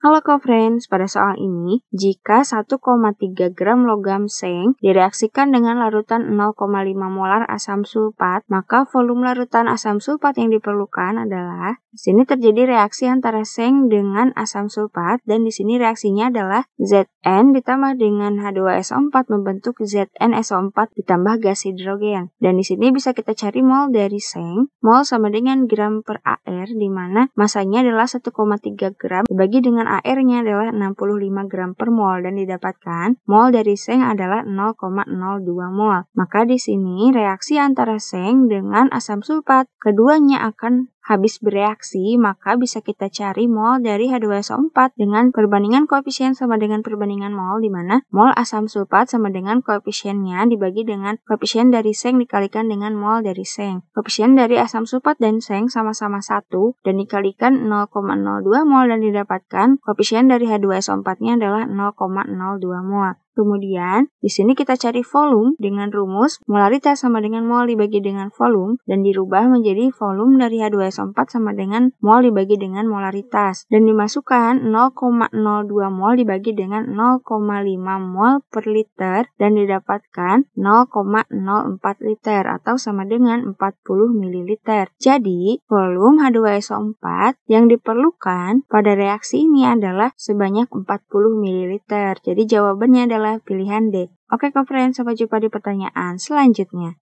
Halo co-friends, pada soal ini, jika 1,3 gram logam seng direaksikan dengan larutan 0,5 molar asam sulfat, maka volume larutan asam sulfat yang diperlukan adalah di sini terjadi reaksi antara seng dengan asam sulfat dan di sini reaksinya adalah Zn ditambah dengan H2SO4 membentuk ZnSO4 ditambah gas hidrogen. Dan di sini bisa kita cari mol dari seng. Mol sama dengan gram per AR di mana masanya adalah 1,3 gram dibagi dengan AR-nya adalah 65 gram per mol dan didapatkan mol dari seng adalah 0,02 mol. Maka di sini reaksi antara seng dengan asam sulfat keduanya akan Habis bereaksi, maka bisa kita cari mol dari H2SO4 dengan perbandingan koefisien sama dengan perbandingan mol, di mana mol asam sulfat sama dengan koefisiennya dibagi dengan koefisien dari seng dikalikan dengan mol dari seng. Koefisien dari asam sulfat dan seng sama-sama 1 dan dikalikan 0,02 mol dan didapatkan koefisien dari H2SO4-nya adalah 0,02 mol. Kemudian, di sini kita cari volume dengan rumus molaritas sama dengan mol dibagi dengan volume dan dirubah menjadi volume dari H2SO4 sama dengan mol dibagi dengan molaritas dan dimasukkan 0,02 mol dibagi dengan 0,5 mol per liter dan didapatkan 0,04 liter atau sama dengan 40 ml. Jadi, volume H2SO4 yang diperlukan pada reaksi ini adalah sebanyak 40 ml. Jadi jawabannya adalah pilihan D. Oke, konferensi sampai jumpa di pertanyaan selanjutnya.